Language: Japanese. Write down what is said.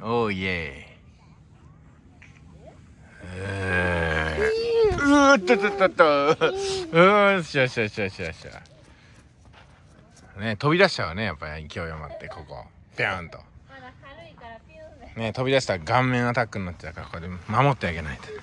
お h y e ーっとっとっとっと。うん、しゃしゃしゃしゃしゃ。ね、飛び出しちゃうね、やっぱり勢い余って、ここ。と。ね、飛び出したら顔面アタックになっちゃうから、ここで守ってあげないと。